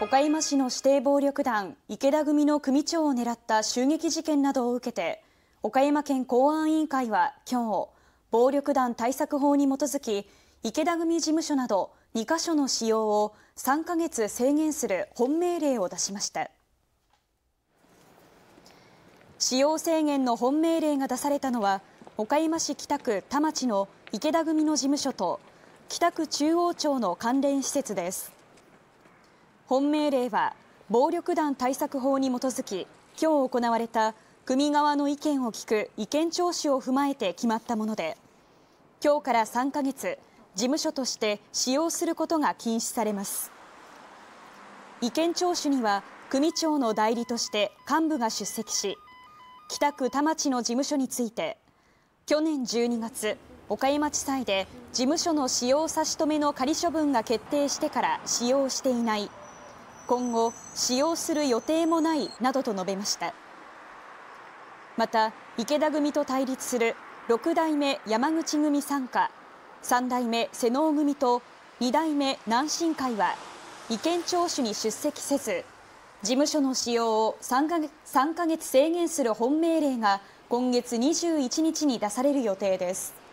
岡山市の指定暴力団池田組の組長を狙った襲撃事件などを受けて岡山県公安委員会は今日暴力団対策法に基づき池田組事務所など2カ所の使用を3ヶ月制限する本命令を出しました使用制限の本命令が出されたのは岡山市北区田町の池田組の事務所と北区中央町の関連施設です本命令は暴力団対策法に基づき今日行われた組側の意見を聞く意見聴取を踏まえて決まったもので今日から3ヶ月事務所として使用することが禁止されます意見聴取には組長の代理として幹部が出席し北区田町の事務所について去年12月岡山地裁で事務所の使用差し止めの仮処分が決定してから使用していない今後、使用する予定もないなどと述べました。また、池田組と対立する六代目山口組傘下、三代目瀬能組と二代目南進会は、意見聴取に出席せず、事務所の使用を3か月 ,3 ヶ月制限する本命令が今月21日に出される予定です。